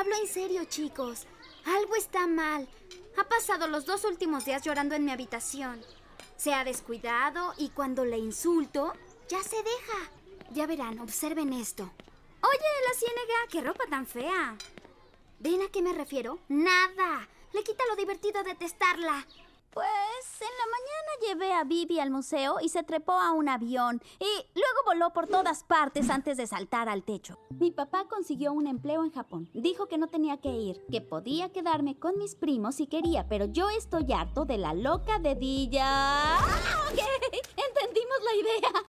Hablo en serio, chicos. Algo está mal. Ha pasado los dos últimos días llorando en mi habitación. Se ha descuidado y cuando le insulto, ya se deja. Ya verán, observen esto. Oye, la ciénega, qué ropa tan fea. ¿Ven a qué me refiero? Nada. Le quita lo divertido de testarla. Pues en la mañana llevé a Bibi al museo y se trepó a un avión y luego voló por todas partes antes de saltar al techo. Mi papá consiguió un empleo en Japón. Dijo que no tenía que ir, que podía quedarme con mis primos si quería, pero yo estoy harto de la loca de Ah, ok, entendimos la idea.